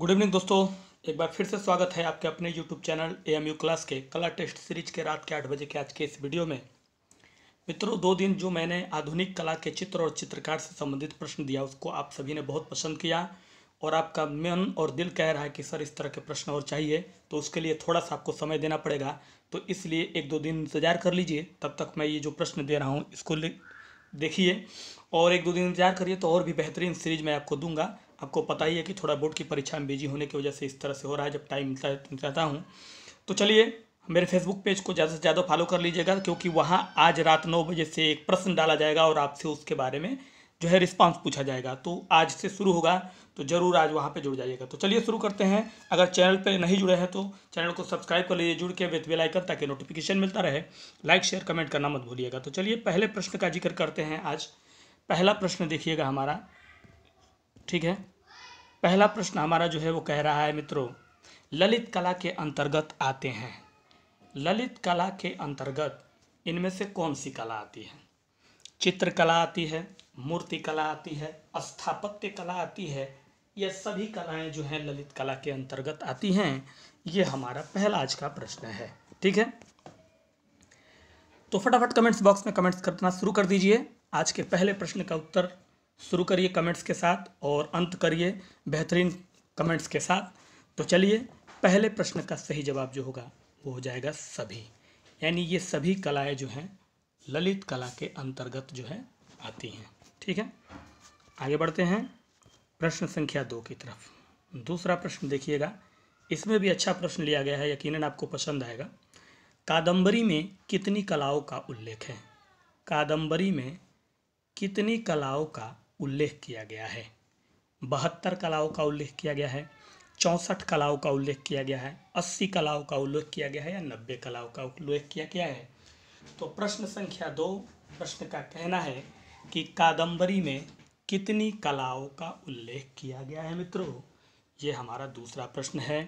good evening दोस्तों एक बार फिर से स्वागत है आपके अपने YouTube channel A M U class के कला टेस्ट सीरीज के रात के आठ बजे के आज के इस वीडियो में मित्रों दो दिन जो मैंने आधुनिक कला के चित्र और चित्रकार से संबंधित प्रश्न दिया उसको आप सभी ने बहुत पसंद किया और आपका मन और दिल कह रहा है कि सर इस तरह के प्रश्न और चाहिए तो उसके लिए थोड़ा सा आपको समय देना पड़ेगा तो इसलिए एक दो दिन इंतजार कर लीजिए तब तक मैं ये जो प्रश्न दे रहा हूँ इसको देखिए और एक दो दिन इंतजार करिए तो और भी बेहतरीन सीरीज मैं आपको दूंगा आपको पता ही है कि थोड़ा बोर्ड की परीक्षा में बिजी होने की वजह से इस तरह से हो रहा है जब टाइम मिलता है रहता तो हूँ तो चलिए मेरे फेसबुक पेज को ज़्यादा से ज़्यादा फॉलो कर लीजिएगा क्योंकि वहाँ आज रात नौ बजे से एक प्रश्न डाला जाएगा और आपसे उसके बारे में जो है रिस्पांस पूछा जाएगा तो आज से शुरू होगा तो ज़रूर आज वहाँ पे जुड़ जाइएगा तो चलिए शुरू करते हैं अगर चैनल पे नहीं जुड़े हैं तो चैनल को सब्सक्राइब कर लीजिए जुड़ के विथ बेलाइकन ताकि नोटिफिकेशन मिलता रहे लाइक शेयर कमेंट करना मत भूलिएगा तो चलिए पहले प्रश्न का जिक्र करते हैं आज पहला प्रश्न देखिएगा हमारा ठीक है पहला प्रश्न हमारा जो है वो कह रहा है मित्रों ललित कला के अंतर्गत आते हैं ललित कला के अंतर्गत इनमें से कौन सी कला आती है चित्रकला आती है मूर्ति कला आती है स्थापत्य कला आती है ये सभी कलाएं जो हैं ललित कला के अंतर्गत आती हैं ये हमारा पहला आज का प्रश्न है ठीक है तो फटाफट कमेंट्स बॉक्स में कमेंट्स करना शुरू कर दीजिए आज के पहले प्रश्न का उत्तर शुरू करिए कमेंट्स के साथ और अंत करिए बेहतरीन कमेंट्स के साथ तो चलिए पहले प्रश्न का सही जवाब जो होगा वो हो जाएगा सभी यानी ये सभी कलाएं जो हैं ललित कला के अंतर्गत जो है आती हैं ठीक है आगे बढ़ते हैं प्रश्न संख्या दो की तरफ दूसरा प्रश्न देखिएगा इसमें भी अच्छा प्रश्न लिया गया है यकीनन आपको पसंद आएगा कादंबरी में कितनी कलाओं का उल्लेख है कादंबरी में कितनी कलाओं का उल्लेख किया गया है बहत्तर कलाओं का उल्लेख किया गया है चौंसठ कलाओं का उल्लेख किया गया है अस्सी कलाओं का उल्लेख किया गया है या नब्बे कलाओं का उल्लेख किया गया है तो प्रश्न संख्या दो प्रश्न का कहना है कि कादम्बरी में कितनी कलाओं का उल्लेख किया गया है मित्रों ये हमारा दूसरा प्रश्न है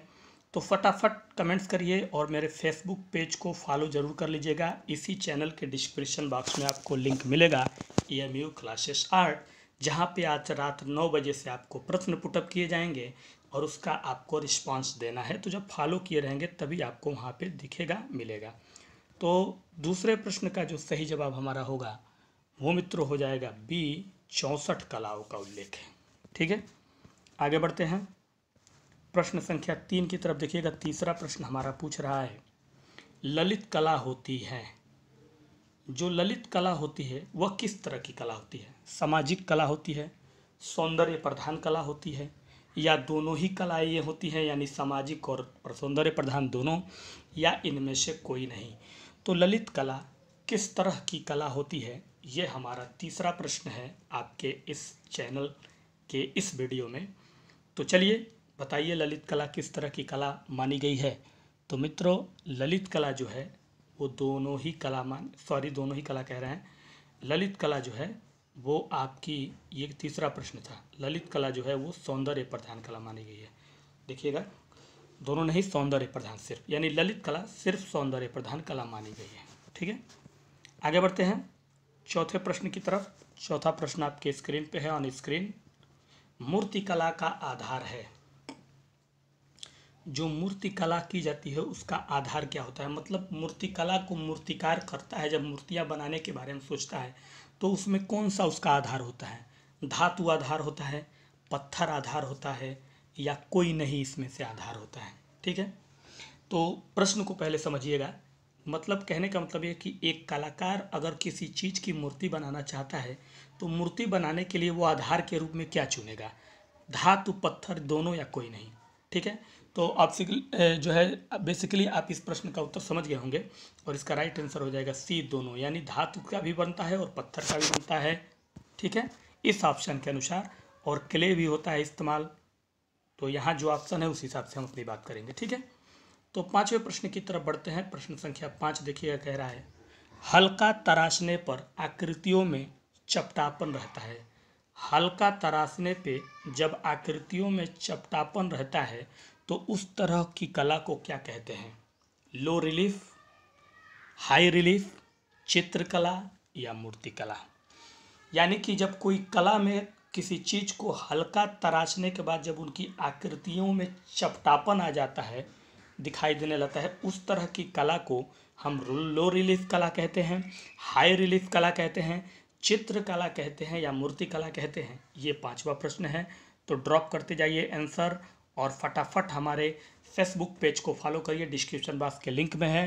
तो फटाफट कमेंट्स करिए और मेरे फेसबुक पेज को फॉलो ज़रूर कर लीजिएगा इसी चैनल के डिस्क्रिप्शन बॉक्स में आपको लिंक मिलेगा E M U classes art जहाँ पे आज रात नौ बजे से आपको प्रश्न पुटअप किए जाएंगे और उसका आपको रिस्पांस देना है तो जब फॉलो किए रहेंगे तभी आपको वहाँ पे दिखेगा मिलेगा तो दूसरे प्रश्न का जो सही जवाब हमारा होगा वो मित्र हो जाएगा बी चौंसठ कलाओं का उल्लेख है ठीक है आगे बढ़ते हैं प्रश्न संख्या तीन की तरफ देखिएगा तीसरा प्रश्न हमारा पूछ रहा है ललित कला होती है जो ललित कला होती है वह किस तरह की कला होती है सामाजिक कला होती है सौंदर्य प्रधान कला होती है या दोनों ही कलाएँ ये होती हैं यानी सामाजिक और सौंदर्य प्रधान दोनों या इनमें से कोई नहीं तो ललित कला किस तरह की कला होती है ये हमारा तीसरा प्रश्न है आपके इस चैनल के इस वीडियो में तो चलिए बताइए ललित कला किस तरह की कला मानी गई है तो मित्रों ललित कला जो है वो दोनों ही कला मान सॉरी दोनों ही कला कह रहे हैं ललित कला जो है वो आपकी ये तीसरा प्रश्न था ललित कला जो है वो सौंदर्य प्रधान कला मानी गई है देखिएगा दोनों नहीं सौंदर्य प्रधान सिर्फ यानी ललित कला सिर्फ सौंदर्य प्रधान कला मानी गई है ठीक है आगे बढ़ते हैं चौथे प्रश्न की तरफ चौथा प्रश्न आपके स्क्रीन पे है ऑन स्क्रीन मूर्ति कला का आधार है जो मूर्तिकला की जाती है उसका आधार क्या होता है मतलब मूर्तिकला को मूर्तिकार करता है जब मूर्तियाँ बनाने के बारे में सोचता है तो उसमें कौन सा उसका आधार होता है धातु आधार होता है पत्थर आधार होता है या कोई नहीं इसमें से आधार होता है ठीक है तो प्रश्न को पहले समझिएगा मतलब कहने का मतलब ये कि एक कलाकार अगर किसी चीज़ की मूर्ति बनाना चाहता है तो मूर्ति बनाने के लिए वो आधार के रूप में क्या चुनेगा धातु पत्थर दोनों या कोई नहीं ठीक है तो आप जो है बेसिकली आप इस प्रश्न का उत्तर समझ गए होंगे और इसका राइट आंसर हो जाएगा सी दोनों यानी धातु का भी बनता है और पत्थर का भी बनता है ठीक है इस ऑप्शन के अनुसार और क्ले भी होता है इस्तेमाल तो यहाँ जो ऑप्शन है उस हिसाब से हम अपनी बात करेंगे ठीक है तो पाँचवें प्रश्न की तरफ बढ़ते हैं प्रश्न संख्या पाँच देखिएगा कह रहा है हल्का तराशने पर आकृतियों में चपटापन रहता है हल्का तराशने पे जब आकृतियों में चपटापन रहता है तो उस तरह की कला को क्या कहते हैं लो रिलीफ हाई रिलीफ चित्रकला या मूर्तिकला यानी कि जब कोई कला में किसी चीज़ को हल्का तराशने के बाद जब उनकी आकृतियों में चपटापन आ जाता है दिखाई देने लगता है उस तरह की कला को हम लो रिलीफ कला कहते हैं हाई रिलीफ कला कहते हैं चित्र कला कहते हैं या मूर्ति कला कहते हैं ये पांचवा प्रश्न है तो ड्रॉप करते जाइए आंसर और फटाफट हमारे फेसबुक पेज को फॉलो करिए डिस्क्रिप्शन बॉक्स के लिंक में है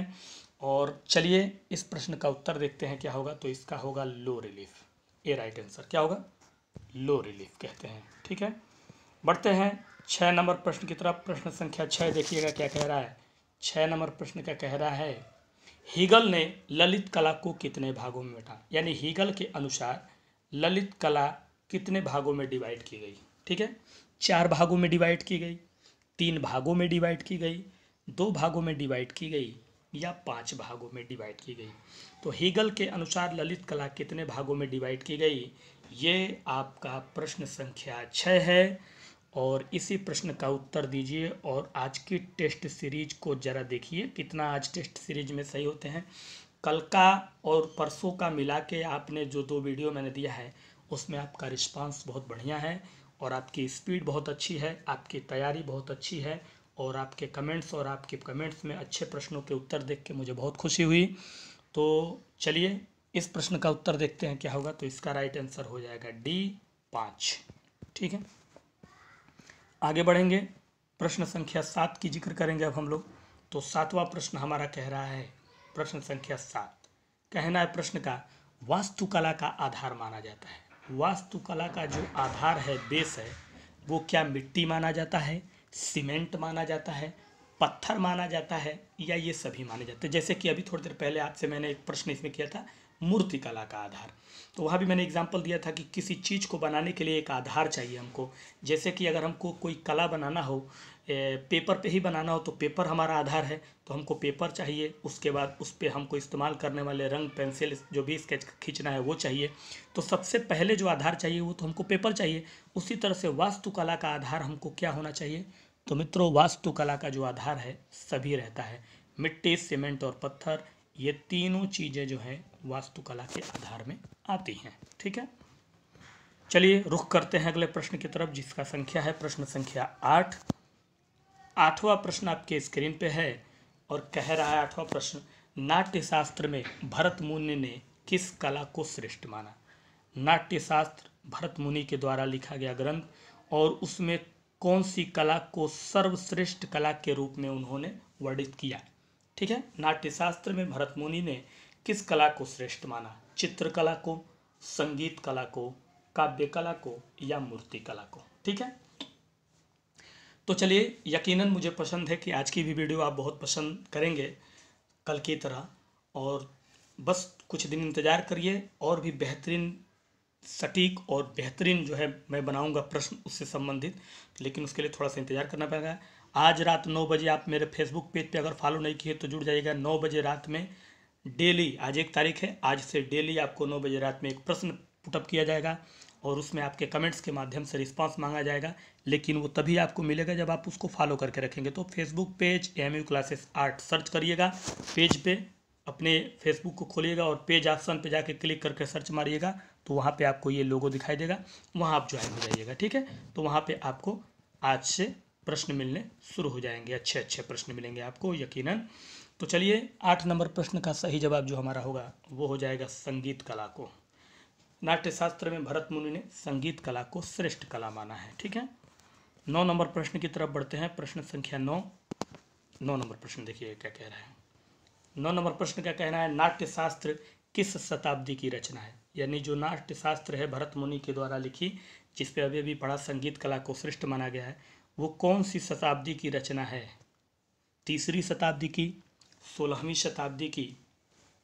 और चलिए इस प्रश्न का उत्तर देखते हैं क्या होगा तो इसका होगा लो रिलीफ ये राइट आंसर क्या होगा लो रिलीफ कहते हैं ठीक है बढ़ते हैं छः नंबर प्रश्न की तरफ प्रश्न संख्या छः देखिएगा क्या कह रहा है छः नंबर प्रश्न का कह रहा है हीगल ने ललित कला को कितने भागों में बैठा यानी हीगल के अनुसार ललित कला कितने भागों में डिवाइड की गई ठीक है चार भागों में डिवाइड की गई तीन भागों में डिवाइड की गई दो भागों में डिवाइड की गई या पांच भागों में डिवाइड की गई तो हेगल के अनुसार ललित कला कितने भागों में डिवाइड की गई ये आपका प्रश्न संख्या छः है और इसी प्रश्न का उत्तर दीजिए और आज की टेस्ट सीरीज को ज़रा देखिए कितना आज टेस्ट सीरीज में सही होते हैं कल का और परसों का मिला के आपने जो दो वीडियो मैंने दिया है उसमें आपका रिस्पांस बहुत बढ़िया है और आपकी स्पीड बहुत अच्छी है आपकी तैयारी बहुत अच्छी है और आपके कमेंट्स और आपके कमेंट्स में अच्छे प्रश्नों के उत्तर देख के मुझे बहुत खुशी हुई तो चलिए इस प्रश्न का उत्तर देखते हैं क्या होगा तो इसका राइट आंसर हो जाएगा डी पाँच ठीक है आगे बढ़ेंगे प्रश्न संख्या सात की जिक्र करेंगे अब हम लोग तो सातवां प्रश्न हमारा कह रहा है प्रश्न संख्या सात कहना है प्रश्न का वास्तुकला का आधार माना जाता है वास्तुकला का जो आधार है बेस है वो क्या मिट्टी माना जाता है सीमेंट माना जाता है पत्थर माना जाता है या ये सभी माने जाते हैं तो जैसे कि अभी थोड़ी देर पहले आपसे मैंने एक प्रश्न इसमें किया था मूर्ति कला का आधार तो वहाँ भी मैंने एग्जाम्पल दिया था कि किसी चीज़ को बनाने के लिए एक आधार चाहिए हमको जैसे कि अगर हमको कोई कला बनाना हो पेपर पे ही बनाना हो तो पेपर हमारा आधार है तो हमको पेपर चाहिए उसके बाद उस पर हमको इस्तेमाल करने वाले रंग पेंसिल जो भी स्केच खींचना है वो चाहिए तो सबसे पहले जो आधार चाहिए वो तो हमको पेपर चाहिए उसी तरह से वास्तुकला का आधार हमको क्या होना चाहिए तो मित्रों वास्तुकला का जो आधार है सभी रहता है मिट्टी सीमेंट और पत्थर ये तीनों चीज़ें जो हैं वास्तुकला के आधार में आती हैं ठीक है चलिए रुख करते हैं अगले प्रश्न की तरफ जिसका संख्या है प्रश्न संख्या आठ आठवां प्रश्न आपके स्क्रीन पे है और कह रहा है आठवां प्रश्न नाट्यशास्त्र में भरत मुनि ने किस कला को श्रेष्ठ माना नाट्यशास्त्र भरत मुनि के द्वारा लिखा गया ग्रंथ और उसमें कौन सी कला को सर्वश्रेष्ठ कला के रूप में उन्होंने वर्णित किया ठीक है नाट्यशास्त्र में भरत मुनि ने किस कला को श्रेष्ठ माना चित्रकला को संगीत कला को काव्य कला को या मूर्ति कला को ठीक है तो चलिए यकीनन मुझे पसंद है कि आज की भी वीडियो आप बहुत पसंद करेंगे कल की तरह और बस कुछ दिन इंतज़ार करिए और भी बेहतरीन सटीक और बेहतरीन जो है मैं बनाऊंगा प्रश्न उससे संबंधित लेकिन उसके लिए थोड़ा सा इंतज़ार करना पड़ेगा आज रात नौ बजे आप मेरे फेसबुक पेज पे अगर फॉलो नहीं किए तो जुड़ जाइएगा नौ बजे रात में डेली आज एक तारीख है आज से डेली आपको नौ बजे रात में एक प्रश्न पुटअप किया जाएगा और उसमें आपके कमेंट्स के माध्यम से रिस्पॉन्स मांगा जाएगा लेकिन वो तभी आपको मिलेगा जब आप उसको फॉलो करके रखेंगे तो Facebook page M U classes art search करिएगा पेज पे अपने फेसबुक को खोलिएगा और पेज ऑप्शन पे जाके क्लिक करके सर्च मारिएगा तो वहाँ पे आपको ये लोगो दिखाई देगा वहाँ आप ज्वाइन हो जाइएगा ठीक है तो वहाँ पे आपको आज से प्रश्न मिलने शुरू हो जाएंगे अच्छे अच्छे प्रश्न मिलेंगे आपको यकीनन तो चलिए आठ नंबर प्रश्न का सही जवाब जो हमारा होगा वो हो जाएगा संगीत कला को नाट्यशास्त्र में भरत मुनि ने संगीत कला को श्रेष्ठ कला माना है ठीक है नौ नंबर प्रश्न की तरफ बढ़ते हैं प्रश्न संख्या नौ नौ नंबर प्रश्न देखिए क्या कह रहा है नौ नंबर प्रश्न का कहना है नाट्यशास्त्र किस शताब्दी की रचना है यानी जो नाट्य शास्त्र है भरत मुनि के द्वारा लिखी जिसपे अभी अभी पढ़ा संगीत कला को श्रेष्ठ माना गया है वो कौन सी शताब्दी की रचना है तीसरी शताब्दी की सोलहवीं शताब्दी की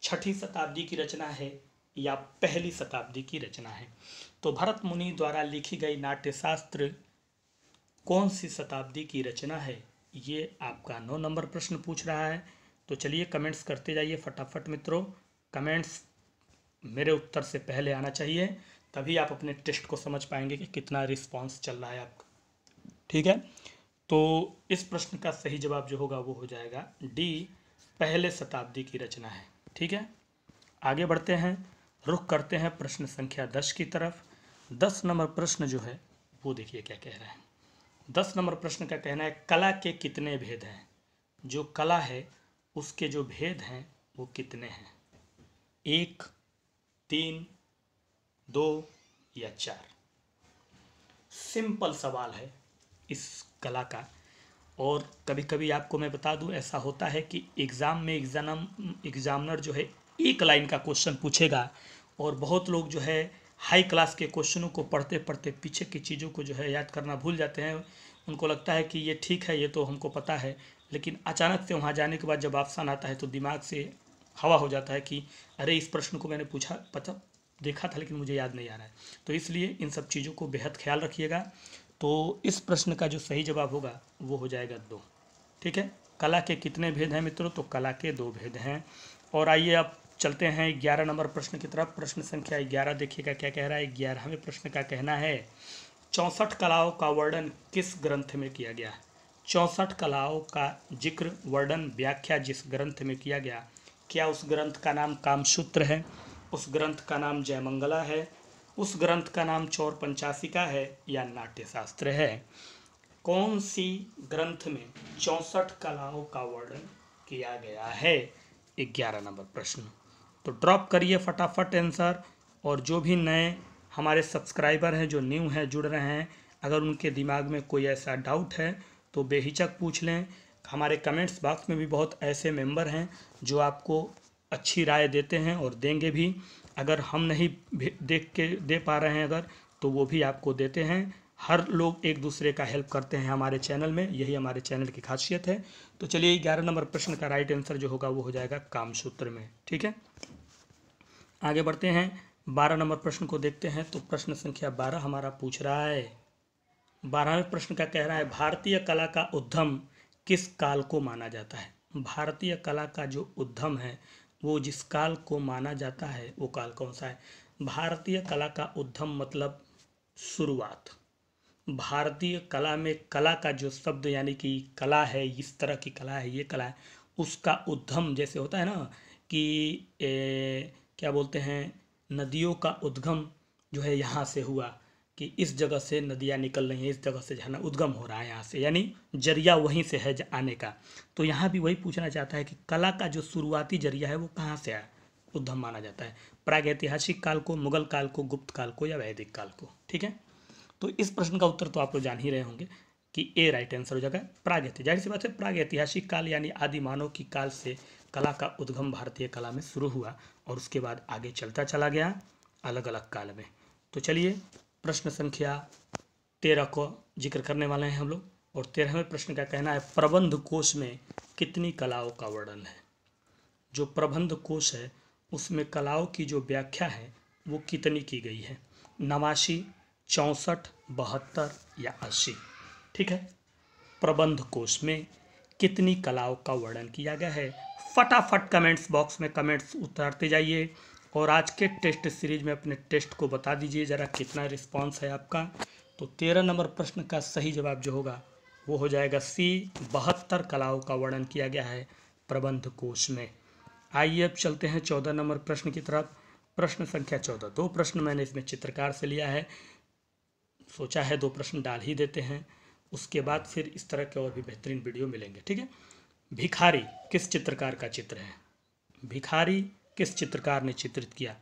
छठी शताब्दी की रचना है या पहली शताब्दी की रचना है तो भरत मुनि द्वारा लिखी गई नाट्यशास्त्र कौन सी शताब्दी की रचना है ये आपका नौ नंबर प्रश्न पूछ रहा है तो चलिए कमेंट्स करते जाइए फटाफट मित्रों कमेंट्स मेरे उत्तर से पहले आना चाहिए तभी आप अपने टेस्ट को समझ पाएंगे कि कितना रिस्पॉन्स चल रहा है आपका ठीक है तो इस प्रश्न का सही जवाब जो होगा वो हो जाएगा डी पहले शताब्दी की रचना है ठीक है आगे बढ़ते हैं रुख करते हैं प्रश्न संख्या दस की तरफ दस नंबर प्रश्न जो है वो देखिए क्या कह रहा है दस नंबर प्रश्न का कहना है कला के कितने भेद हैं जो कला है उसके जो भेद हैं वो कितने हैं एक तीन दो या चार सिंपल सवाल है इस कला का और कभी कभी आपको मैं बता दूं ऐसा होता है कि एग्ज़ाम में एग्ज़ाम एग्ज़ामिनर जो है एक लाइन का क्वेश्चन पूछेगा और बहुत लोग जो है हाई क्लास के क्वेश्चनों को पढ़ते पढ़ते पीछे की चीज़ों को जो है याद करना भूल जाते हैं उनको लगता है कि ये ठीक है ये तो हमको पता है लेकिन अचानक से वहाँ जाने के बाद जब ऑप्शन आता है तो दिमाग से हवा हो जाता है कि अरे इस प्रश्न को मैंने पूछा पता देखा था लेकिन मुझे याद नहीं आ रहा है तो इसलिए इन सब चीज़ों को बेहद ख्याल रखिएगा तो इस प्रश्न का जो सही जवाब होगा वो हो जाएगा दो ठीक है कला के कितने भेद हैं मित्रों तो कला के दो भेद हैं और आइए आप चलते हैं ग्यारह नंबर प्रश्न की तरफ प्रश्न संख्या ग्यारह देखिएगा क्या कह रहा है ग्यारहवें प्रश्न का कहना है चौंसठ कलाओं का वर्णन किस ग्रंथ में किया गया है चौंसठ कलाओं का जिक्र वर्णन व्याख्या जिस ग्रंथ में किया गया क्या उस ग्रंथ का नाम कामसूत्र है उस ग्रंथ का नाम जयमंगला है उस ग्रंथ का नाम चौर पंचासिका है या नाट्यशास्त्र है कौन सी ग्रंथ में चौंसठ कलाओं का वर्णन किया गया है ग्यारह नंबर प्रश्न तो ड्रॉप करिए फटाफट आंसर और जो भी नए हमारे सब्सक्राइबर हैं जो न्यू हैं जुड़ रहे हैं अगर उनके दिमाग में कोई ऐसा डाउट है तो बेहिचक पूछ लें हमारे कमेंट्स बॉक्स में भी बहुत ऐसे मेंबर हैं जो आपको अच्छी राय देते हैं और देंगे भी अगर हम नहीं देख के दे पा रहे हैं अगर तो वो भी आपको देते हैं हर लोग एक दूसरे का हेल्प करते हैं हमारे चैनल में यही हमारे चैनल की खासियत है तो चलिए ग्यारह नंबर प्रश्न का राइट आंसर जो होगा वो हो जाएगा कामसूत्र में ठीक है आगे बढ़ते हैं बारह नंबर प्रश्न को देखते हैं तो प्रश्न संख्या बारह हमारा पूछ रहा है बारहवें प्रश्न का कह रहा है भारतीय कला का उद्यम किस काल को माना जाता है भारतीय कला का जो उद्यम है वो जिस काल को माना जाता है वो काल कौन सा है भारतीय कला का उद्यम मतलब शुरुआत भारतीय कला में कला का जो शब्द यानी कि कला है इस तरह की कला है ये कला है उसका उद्धम जैसे होता है ना कि ए, क्या बोलते हैं नदियों का उद्गम जो है यहाँ से हुआ कि इस जगह से नदियाँ निकल रही हैं इस जगह से जाना उद्गम हो रहा है यहाँ से यानी जरिया वहीं से है आने का तो यहाँ भी वही पूछना चाहता है कि कला का जो शुरुआती जरिया है वो कहाँ से आया उद्गम माना जाता है प्रागैतिहासिक काल को मुगल काल को गुप्त काल को या वैदिक काल को ठीक है तो इस प्रश्न का उत्तर तो आप लोग जान ही रहे होंगे कि ए राइट आंसर हो जाएगा प्रागैतिहासिक जाहिर सी बात है प्रागैतिहासिक काल यानी आदि मानव की काल से कला का उद्गम भारतीय कला में शुरू हुआ और उसके बाद आगे चलता चला गया अलग अलग काल में तो चलिए प्रश्न संख्या तेरह को जिक्र करने वाले हैं हम लोग और तेरहवें प्रश्न का कहना है प्रबंध कोश में कितनी कलाओं का वर्णन है जो प्रबंध कोश है उसमें कलाओं की जो व्याख्या है वो कितनी की गई है नवासी चौंसठ बहत्तर या अस्सी ठीक है प्रबंध कोश में कितनी कलाओं का वर्णन किया गया है फटाफट कमेंट्स बॉक्स में कमेंट्स उतारते जाइए और आज के टेस्ट सीरीज में अपने टेस्ट को बता दीजिए ज़रा कितना रिस्पॉन्स है आपका तो तेरह नंबर प्रश्न का सही जवाब जो होगा वो हो जाएगा सी बहत्तर कलाओं का वर्णन किया गया है प्रबंध कोश में आइए अब चलते हैं चौदह नंबर प्रश्न की तरफ प्रश्न संख्या चौदह दो प्रश्न मैंने इसमें चित्रकार से लिया है सोचा है दो प्रश्न डाल ही देते हैं उसके बाद फिर इस तरह के और भी बेहतरीन वीडियो मिलेंगे ठीक है भिखारी किस चित्रकार का चित्र है भिखारी किस चित्रकार ने चित्रित किया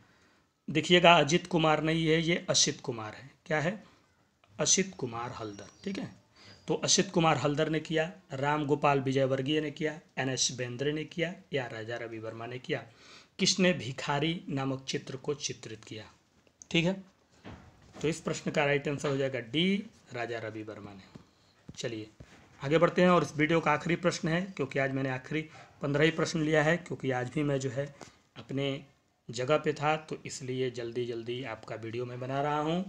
देखिएगा अजित कुमार नहीं है ये अशित कुमार है क्या है अशित कुमार हल्दर ठीक है तो अशित कुमार हल्दर ने किया राम गोपाल विजय वर्गीय ने किया एन एस बेंद्रे ने किया या राजा रवि वर्मा ने किया किसने भिखारी नामक चित्र को चित्रित किया ठीक है तो इस प्रश्न का राइट आंसर हो जाएगा डी राजा रवि वर्मा ने चलिए आगे बढ़ते हैं और इस वीडियो का आखिरी प्रश्न है क्योंकि आज मैंने आखिरी पंद्रह ही प्रश्न लिया है क्योंकि आज भी मैं जो है अपने जगह पे था तो इसलिए जल्दी जल्दी आपका वीडियो मैं बना रहा हूँ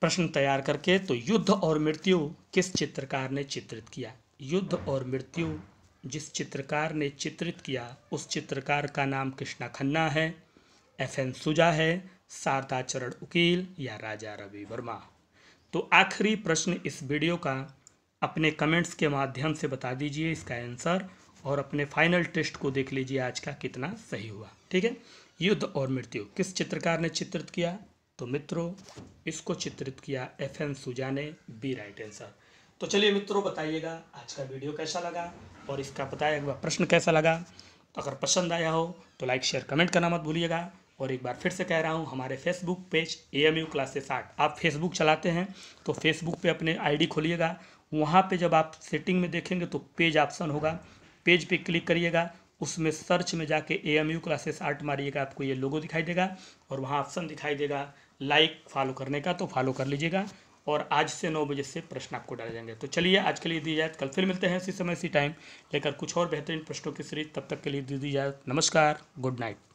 प्रश्न तैयार करके तो युद्ध और मृत्यु किस चित्रकार ने चित्रित किया युद्ध और मृत्यु जिस चित्रकार ने चित्रित किया उस चित्रकार का नाम कृष्णा खन्ना है एफ एन सुजा है शारदा चरण उकील या राजा रवि वर्मा तो आखिरी प्रश्न इस वीडियो का अपने कमेंट्स के माध्यम से बता दीजिए इसका आंसर और अपने फाइनल टेस्ट को देख लीजिए आज का कितना सही हुआ ठीक है युद्ध और मृत्यु किस चित्रकार ने चित्रित किया तो मित्रों इसको चित्रित किया एफ एन सुजा ने बी राइट आंसर तो चलिए मित्रों बताइएगा आज का वीडियो कैसा लगा और इसका बताया हुआ प्रश्न कैसा लगा तो अगर पसंद आया हो तो लाइक शेयर कमेंट करना मत भूलिएगा और एक बार फिर से कह रहा हूँ हमारे Facebook page A M U classes art आप फेसबुक चलाते हैं तो फेसबुक पे अपने आईडी खोलिएगा वहाँ पे जब आप सेटिंग में देखेंगे तो पेज ऑप्शन होगा पेज पे क्लिक करिएगा उसमें सर्च में जाके A M U classes art मारिएगा आपको ये लोगो दिखाई देगा और वहाँ ऑप्शन दिखाई देगा लाइक फॉलो करने का तो फॉलो कर लीजिएगा और आज से नौ बजे से प्रश्न आपको डाले जाएंगे तो चलिए आज के लिए दी जाए कल फिर मिलते हैं इसी समय इसी टाइम लेकर कुछ और बेहतरीन प्रश्नों की सीरीज तब तक के लिए दी दी जाए नमस्कार गुड नाइट